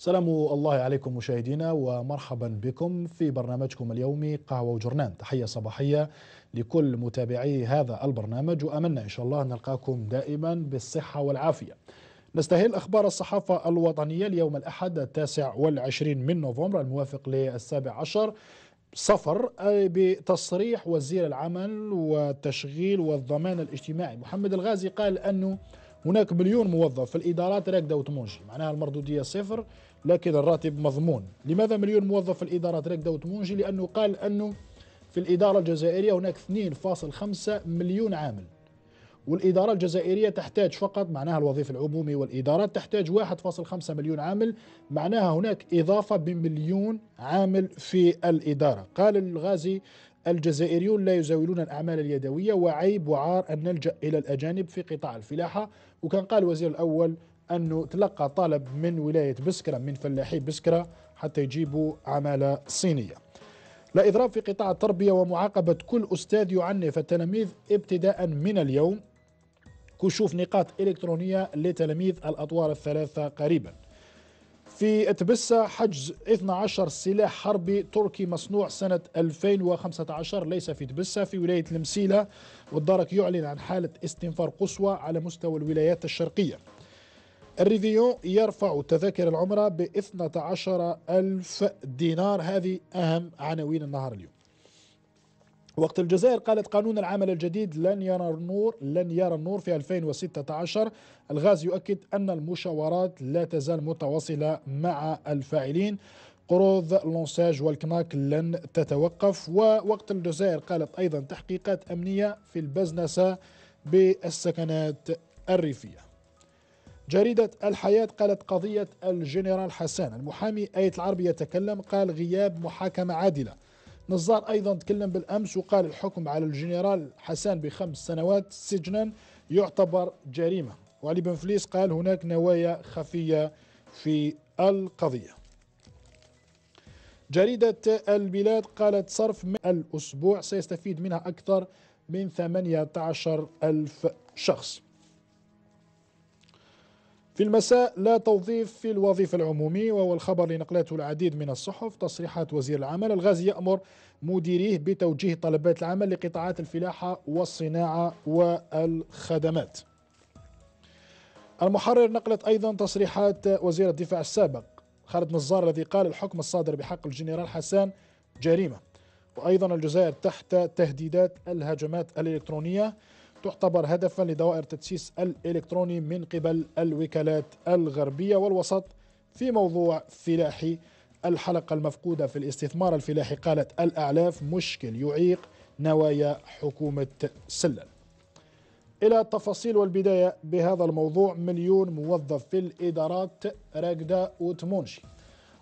سلام الله عليكم مشاهدينا ومرحبا بكم في برنامجكم اليومي قهوة وجرنان تحية صباحية لكل متابعي هذا البرنامج وأملنا إن شاء الله نلقاكم دائما بالصحة والعافية نستهل أخبار الصحافة الوطنية اليوم الأحد التاسع والعشرين من نوفمبر الموافق للسابع عشر صفر بتصريح وزير العمل والتشغيل والضمان الاجتماعي محمد الغازي قال أنه هناك مليون موظف في الادارات راكده وتمونجي معناها المردوديه صفر لكن الراتب مضمون لماذا مليون موظف في الادارات راكده وتمونجي لانه قال انه في الاداره الجزائريه هناك 2.5 مليون عامل والإدارة الجزائرية تحتاج فقط معناها الوظيفة العمومي والإدارات تحتاج 1.5 مليون عامل معناها هناك إضافة بمليون عامل في الإدارة قال الغازي الجزائريون لا يزاولون الأعمال اليدوية وعيب وعار أن نلجأ إلى الأجانب في قطاع الفلاحة وكان قال الوزير الأول أنه تلقى طلب من ولاية بسكرة من فلاحي بسكرة حتى يجيبوا عمالة صينية لا إضراب في قطاع التربية ومعاقبة كل أستاذ يعنف التلاميذ ابتداء من اليوم كشوف نقاط إلكترونية لتلاميذ الأطوار الثلاثة قريباً في اتبسة حجز 12 سلاح حربي تركي مصنوع سنة 2015 ليس في تبسة في ولاية المسيلة والدرك يعلن عن حالة استنفار قصوى على مستوى الولايات الشرقية الريفيون يرفع تذاكر العمرة ب 12 ألف دينار هذه أهم عناوين النهار اليوم وقت الجزائر قالت قانون العمل الجديد لن يرى النور لن يرى النور في 2016 الغاز يؤكد أن المشاورات لا تزال متواصلة مع الفاعلين قروض لونساج والكناك لن تتوقف ووقت الجزائر قالت أيضا تحقيقات أمنية في البزنسة بالسكنات الريفية جريدة الحياة قالت قضية الجنرال حسان المحامي آية العربي يتكلم قال غياب محاكمة عادلة نزار أيضا تكلم بالأمس وقال الحكم على الجنرال حسان بخمس سنوات سجنا يعتبر جريمة وعلي بن فليس قال هناك نوايا خفية في القضية جريدة البلاد قالت صرف من الأسبوع سيستفيد منها أكثر من 18 ألف شخص في المساء لا توظيف في الوظيفة العمومي وهو الخبر اللي نقلته العديد من الصحف تصريحات وزير العمل الغازي يأمر مديريه بتوجيه طلبات العمل لقطاعات الفلاحة والصناعة والخدمات المحرر نقلت أيضا تصريحات وزير الدفاع السابق خالد نزار الذي قال الحكم الصادر بحق الجنرال حسان جريمة وأيضا الجزائر تحت تهديدات الهجمات الإلكترونية تعتبر هدفا لدوائر تدسيس الإلكتروني من قبل الوكالات الغربية والوسط في موضوع فلاحي الحلقة المفقودة في الاستثمار الفلاحي قالت الأعلاف مشكل يعيق نوايا حكومة سلل إلى التفاصيل والبداية بهذا الموضوع مليون موظف في الإدارات راكده وتمونشي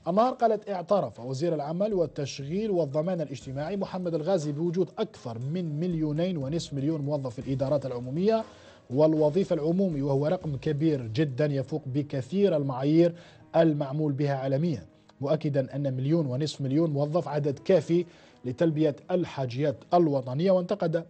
النهار قالت اعترف وزير العمل والتشغيل والضمان الاجتماعي محمد الغازي بوجود أكثر من مليونين ونصف مليون موظف في الإدارات العمومية والوظيفة العمومي وهو رقم كبير جدا يفوق بكثير المعايير المعمول بها عالميا مؤكدا أن مليون ونصف مليون موظف عدد كافي لتلبية الحاجيات الوطنية وانتقد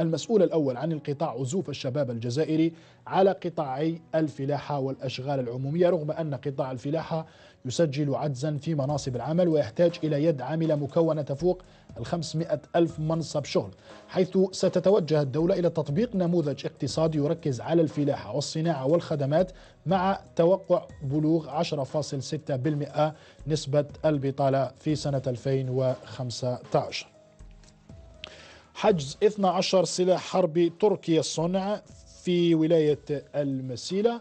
المسؤول الأول عن انقطاع عزوف الشباب الجزائري على قطاعي الفلاحة والأشغال العمومية رغم أن قطاع الفلاحة يسجل عجزا في مناصب العمل ويحتاج إلى يد عاملة مكونة تفوق ال 500 ألف منصب شغل حيث ستتوجه الدولة إلى تطبيق نموذج اقتصادي يركز على الفلاحة والصناعة والخدمات مع توقع بلوغ 10.6% نسبة البطالة في سنة 2015 حجز 12 سلاح حربي تركي الصنع في ولاية المسيلة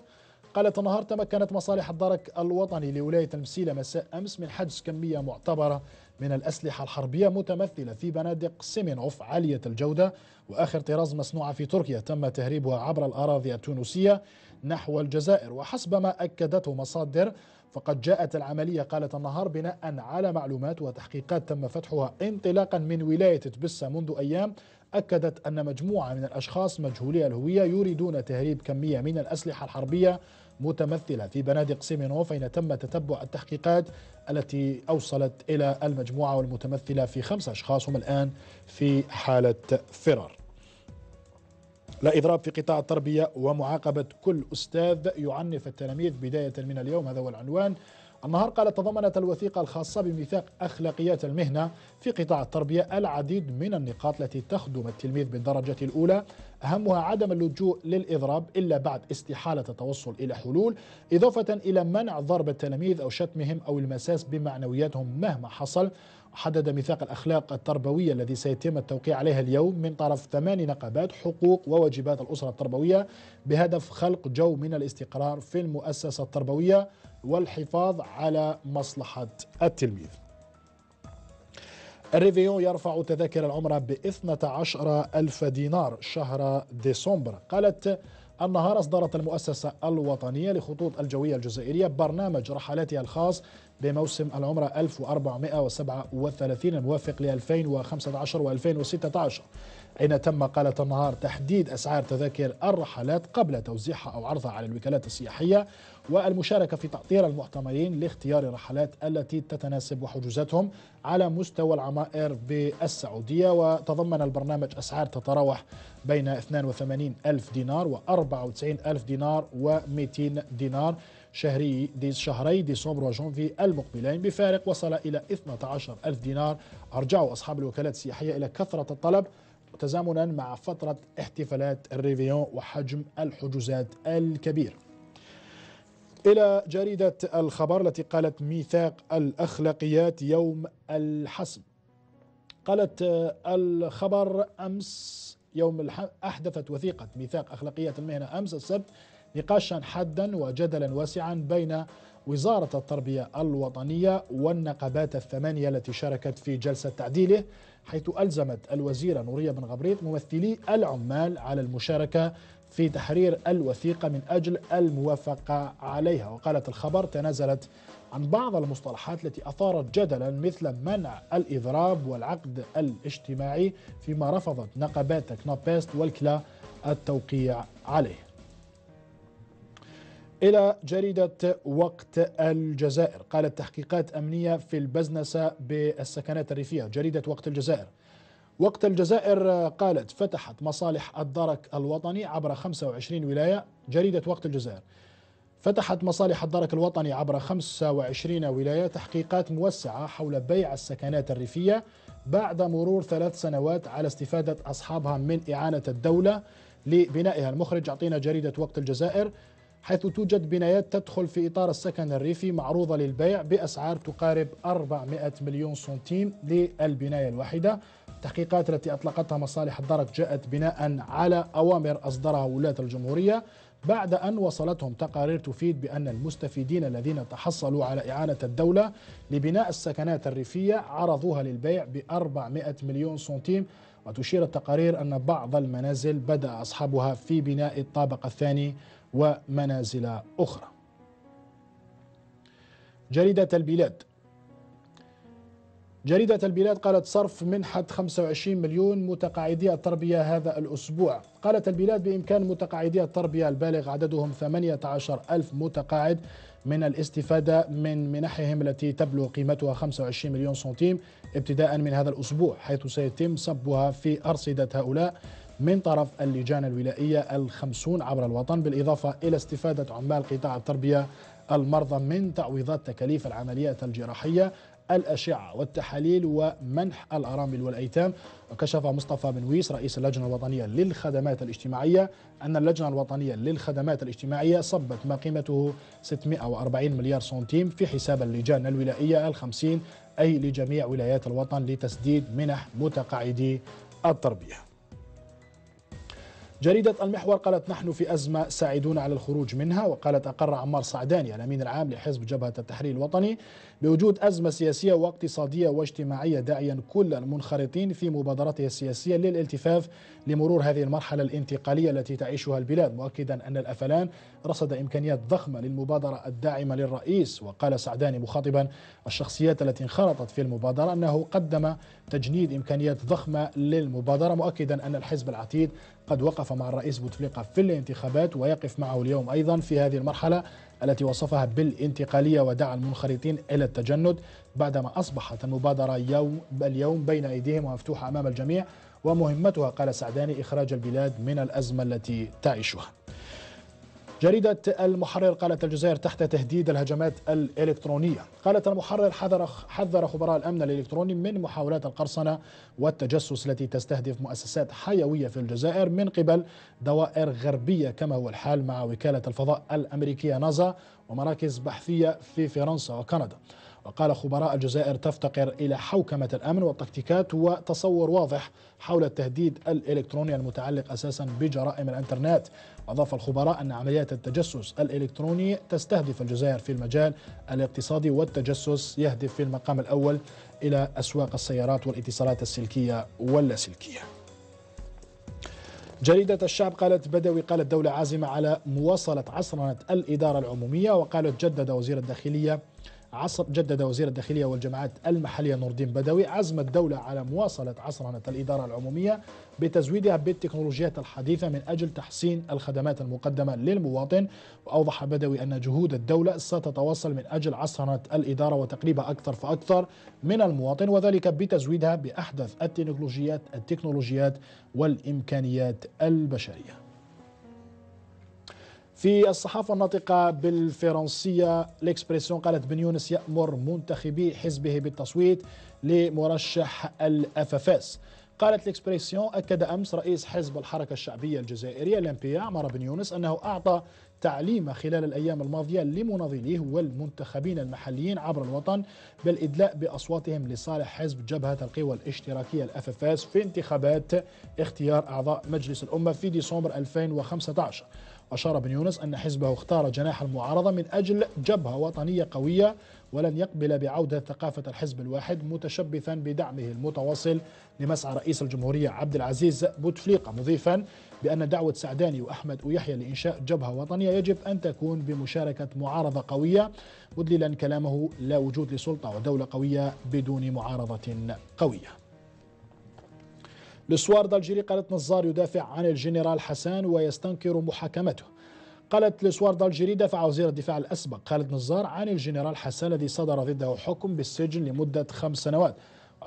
قالت النهار تمكنت مصالح الدرك الوطني لولاية المسيلة مساء أمس من حجز كمية معتبرة من الأسلحة الحربية متمثلة في بنادق سيمينوف عالية الجودة وآخر طراز مصنوعة في تركيا تم تهريبها عبر الأراضي التونسية نحو الجزائر وحسب ما أكدته مصادر فقد جاءت العملية قالت النهار بناء على معلومات وتحقيقات تم فتحها انطلاقا من ولاية تبسة منذ أيام أكدت أن مجموعة من الأشخاص مجهولي الهوية يريدون تهريب كمية من الأسلحة الحربية متمثلة في بنادق سيمينوف حين تم تتبع التحقيقات التي أوصلت إلى المجموعة والمتمثلة في خمسة أشخاص هم الآن في حالة فرار لا إضراب في قطاع التربية ومعاقبة كل أستاذ يعنف التلاميذ بداية من اليوم هذا هو العنوان النهار قال تضمنت الوثيقة الخاصة بميثاق أخلاقيات المهنة في قطاع التربية العديد من النقاط التي تخدم التلميذ بالدرجة الأولى أهمها عدم اللجوء للإضراب إلا بعد استحالة التوصل إلى حلول إضافة إلى منع ضرب التلاميذ أو شتمهم أو المساس بمعنوياتهم مهما حصل حدد ميثاق الأخلاق التربوية الذي سيتم التوقيع عليها اليوم من طرف ثماني نقابات حقوق وواجبات الأسرة التربوية بهدف خلق جو من الاستقرار في المؤسسة التربوية والحفاظ على مصلحة التلميذ الريفيون يرفع تذاكر العمرة ب 12 ألف دينار شهر ديسمبر قالت النهار أصدرت المؤسسة الوطنية لخطوط الجوية الجزائرية برنامج رحلاتها الخاص بموسم العمرة 1437 الموافق ل 2015 و 2016 حين تم قالة النهار تحديد أسعار تذاكر الرحلات قبل توزيعها أو عرضها على الوكالات السياحية والمشاركة في تأطير المحتملين لاختيار الرحلات التي تتناسب وحجوزاتهم على مستوى العمائر بالسعودية وتضمن البرنامج أسعار تتراوح بين 82 ألف دينار و 94 ألف دينار و 200 دينار شهري ديز شهري ديسمبر وجونفي المقبلين بفارق وصل إلى 12 ألف دينار أرجعوا أصحاب الوكالات السياحية إلى كثرة الطلب تزامنا مع فترة احتفالات الريفيون وحجم الحجوزات الكبير إلى جريدة الخبر التي قالت ميثاق الأخلاقيات يوم الحسم قالت آه، الخبر أمس يوم أحدثت وثيقة ميثاق أخلاقيات المهنة أمس السبت نقاشا حادا وجدلا واسعا بين وزارة التربية الوطنية والنقابات الثمانية التي شاركت في جلسة تعديله حيث ألزمت الوزيرة نورية بن غبريط ممثلي العمال على المشاركة في تحرير الوثيقة من أجل الموافقة عليها وقالت الخبر تنازلت عن بعض المصطلحات التي أثارت جدلا مثل منع الإضراب والعقد الاجتماعي فيما رفضت نقابات كنابيست والكلا التوقيع عليه إلى جريدة وقت الجزائر قالت تحقيقات أمنية في البزنسة بالسكنات الريفية جريدة وقت الجزائر وقت الجزائر قالت فتحت مصالح الدرك الوطني عبر 25 ولاية جريدة وقت الجزائر فتحت مصالح الدرك الوطني عبر 25 ولاية تحقيقات موسعة حول بيع السكنات الريفية بعد مرور ثلاث سنوات على استفادة أصحابها من إعانة الدولة لبنائها المخرج أعطينا جريدة وقت الجزائر حيث توجد بنايات تدخل في إطار السكن الريفي معروضة للبيع بأسعار تقارب 400 مليون سنتيم للبناية الواحدة التحقيقات التي أطلقتها مصالح الدرك جاءت بناء على أوامر أصدرها ولاة الجمهورية بعد أن وصلتهم تقارير تفيد بأن المستفيدين الذين تحصلوا على إعانة الدولة لبناء السكنات الريفية عرضوها للبيع ب 400 مليون سنتيم وتشير التقارير أن بعض المنازل بدأ أصحابها في بناء الطابق الثاني ومنازل أخرى جريدة البلاد جريدة البلاد قالت صرف منحة 25 مليون متقاعدي التربية هذا الأسبوع قالت البلاد بإمكان متقاعدي التربية البالغ عددهم 18 ألف متقاعد من الاستفادة من منحهم التي تبلغ قيمتها 25 مليون سنتيم ابتداء من هذا الأسبوع حيث سيتم صبها في أرصدة هؤلاء من طرف اللجان الولائية الخمسون عبر الوطن بالإضافة إلى استفادة عمال قطاع التربية المرضى من تعويضات تكاليف العمليات الجراحية الأشعة والتحاليل ومنح الأرامل والأيتام وكشف مصطفى بن ويس رئيس اللجنة الوطنية للخدمات الاجتماعية أن اللجنة الوطنية للخدمات الاجتماعية صبت ما قيمته 640 مليار سنتيم في حساب اللجان الولائية الخمسين أي لجميع ولايات الوطن لتسديد منح متقاعدي التربيه جريدة المحور قالت نحن في أزمة سعيدون على الخروج منها وقالت أقر عمار صعداني الأمين العام لحزب جبهة التحرير الوطني بوجود أزمة سياسية واقتصادية واجتماعية داعيا كل المنخرطين في مبادرته السياسية للالتفاف لمرور هذه المرحلة الانتقالية التي تعيشها البلاد مؤكدا أن الأفلان رصد إمكانيات ضخمة للمبادرة الداعمة للرئيس وقال سعداني مخاطبا الشخصيات التي انخرطت في المبادرة أنه قدم تجنيد إمكانيات ضخمة للمبادرة مؤكدا أن الحزب العتيد قد وقف مع الرئيس بوتفليقة في الانتخابات ويقف معه اليوم أيضا في هذه المرحلة التي وصفها بالانتقالية ودعا المنخرطين إلى التجند بعدما أصبحت المبادرة يوم اليوم بين أيديهم ومفتوحة أمام الجميع ومهمتها قال السعداني إخراج البلاد من الأزمة التي تعيشها جريدة المحرر قالت الجزائر تحت تهديد الهجمات الإلكترونية قالت المحرر حذر, حذر خبراء الأمن الإلكتروني من محاولات القرصنة والتجسس التي تستهدف مؤسسات حيوية في الجزائر من قبل دوائر غربية كما هو الحال مع وكالة الفضاء الأمريكية نازا ومراكز بحثية في فرنسا وكندا وقال خبراء الجزائر تفتقر إلى حوكمة الأمن والتكتيكات وتصور واضح حول التهديد الإلكتروني المتعلق أساسا بجرائم الإنترنت وأضاف الخبراء أن عمليات التجسس الإلكتروني تستهدف الجزائر في المجال الاقتصادي والتجسس يهدف في المقام الأول إلى أسواق السيارات والاتصالات السلكية واللاسلكية جريدة الشعب قالت بدوي قال الدولة عازمة على مواصلة عصرنة الإدارة العمومية وقالت جدد وزير الداخلية عصر جدد وزير الداخلية والجماعات المحلية نور الدين بدوي عزم الدولة على مواصلة عصرنة الإدارة العمومية بتزويدها بالتكنولوجيات الحديثة من أجل تحسين الخدمات المقدمة للمواطن وأوضح بدوي أن جهود الدولة ستتواصل من أجل عصرنة الإدارة وتقريبها أكثر فأكثر من المواطن وذلك بتزويدها بأحدث التكنولوجيات التكنولوجيات والإمكانيات البشرية في الصحافة الناطقة بالفرنسية ليكسبريسيون قالت بن يونس يأمر منتخبي حزبه بالتصويت لمرشح الاف اف اس قالت ليكسبريسيون أكد أمس رئيس حزب الحركة الشعبية الجزائرية الأمبيا عمر بن يونس أنه أعطى تعليمه خلال الأيام الماضية لمناضليه والمنتخبين المحليين عبر الوطن بالإدلاء بأصواتهم لصالح حزب جبهة القوى الاشتراكية الأففاس في انتخابات اختيار أعضاء مجلس الأمة في ديسمبر 2015 أشار بن يونس أن حزبه اختار جناح المعارضة من أجل جبهة وطنية قوية ولن يقبل بعودة ثقافة الحزب الواحد متشبثا بدعمه المتواصل لمسعى رئيس الجمهورية عبد العزيز بوتفليقة مضيفا بأن دعوة سعداني وأحمد ويحيى لإنشاء جبهة وطنية يجب أن تكون بمشاركة معارضة قوية مدللا كلامه لا وجود لسلطة ودولة قوية بدون معارضة قوية لسوار دالجيري قالت نزار يدافع عن الجنرال حسان ويستنكر محاكمته قالت لسوار دالجيري دفع وزير الدفاع الأسبق خالد نزار عن الجنرال حسان الذي صدر ضده حكم بالسجن لمدة خمس سنوات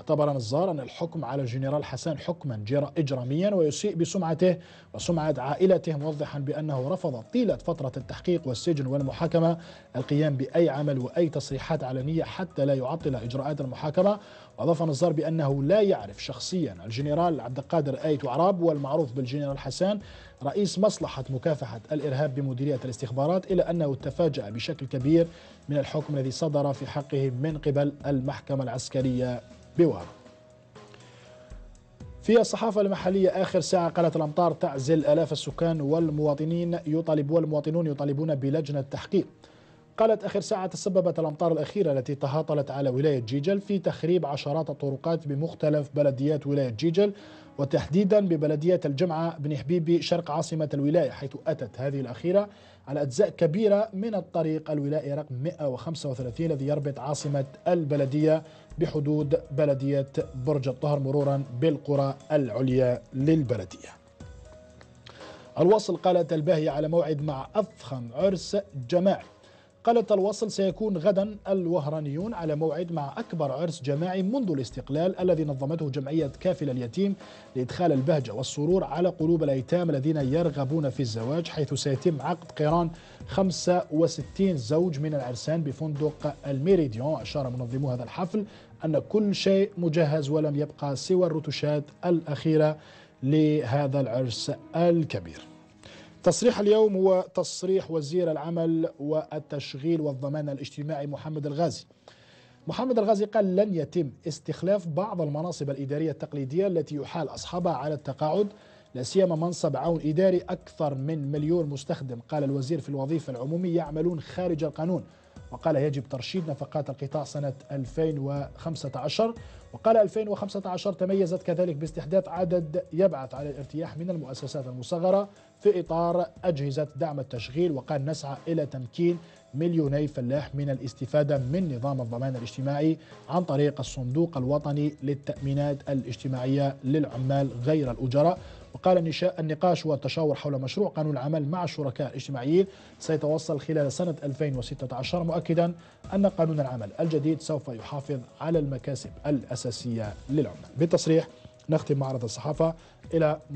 واعتبر أن الحكم على الجنرال حسان حكما إجراميا ويسيء بسمعته وسمعة عائلته موضحا بأنه رفض طيلة فترة التحقيق والسجن والمحاكمة القيام بأي عمل وأي تصريحات علنية حتى لا يعطل إجراءات المحاكمة وأضاف نزار بأنه لا يعرف شخصيا الجنرال عبد القادر آيت عراب والمعروف بالجنرال حسان رئيس مصلحة مكافحة الإرهاب بمديرية الاستخبارات إلى أنه تفاجأ بشكل كبير من الحكم الذي صدر في حقه من قبل المحكمة العسكرية بوارا في الصحافة المحلية آخر ساعة قالت الأمطار تعزل آلاف السكان والمواطنين يطالبون والمواطنون يطالبون بلجنة تحقيق قالت آخر ساعة تسببت الأمطار الأخيرة التي تهاطلت على ولاية جيجل في تخريب عشرات الطرقات بمختلف بلديات ولاية جيجل وتحديدا ببلدية الجمعة بن حبيبي شرق عاصمة الولاية حيث أتت هذه الأخيرة على أجزاء كبيرة من الطريق الولائي رقم 135 الذي يربط عاصمة البلدية بحدود بلدية برج الطهر مرورا بالقرى العليا للبلدية الوصل قالت الباهية على موعد مع أضخم عرس جماعي قالت الوصل سيكون غدا الوهرانيون على موعد مع أكبر عرس جماعي منذ الاستقلال الذي نظمته جمعية كافل اليتيم لإدخال البهجة والسرور على قلوب الأيتام الذين يرغبون في الزواج حيث سيتم عقد قران 65 زوج من العرسان بفندق الميريديون أشار منظمو هذا الحفل أن كل شيء مجهز ولم يبقى سوى الرتوشات الأخيرة لهذا العرس الكبير تصريح اليوم هو تصريح وزير العمل والتشغيل والضمان الاجتماعي محمد الغازي محمد الغازي قال لن يتم استخلاف بعض المناصب الإدارية التقليدية التي يحال أصحابها على التقاعد لا سيما منصب عون إداري أكثر من مليون مستخدم قال الوزير في الوظيفة العمومية يعملون خارج القانون وقال يجب ترشيد نفقات القطاع سنة 2015 وقال 2015 تميزت كذلك باستحداث عدد يبعث على الارتياح من المؤسسات المصغرة في إطار أجهزة دعم التشغيل وقال نسعى إلى تمكين مليوني فلاح من الاستفادة من نظام الضمان الاجتماعي عن طريق الصندوق الوطني للتأمينات الاجتماعية للعمال غير الأجراء وقال النقاش والتشاور حول مشروع قانون العمل مع الشركاء الاجتماعيين سيتوصل خلال سنة 2016 مؤكدا أن قانون العمل الجديد سوف يحافظ على المكاسب الأساسية للعمال بالتصريح نختم معرض الصحافة إلى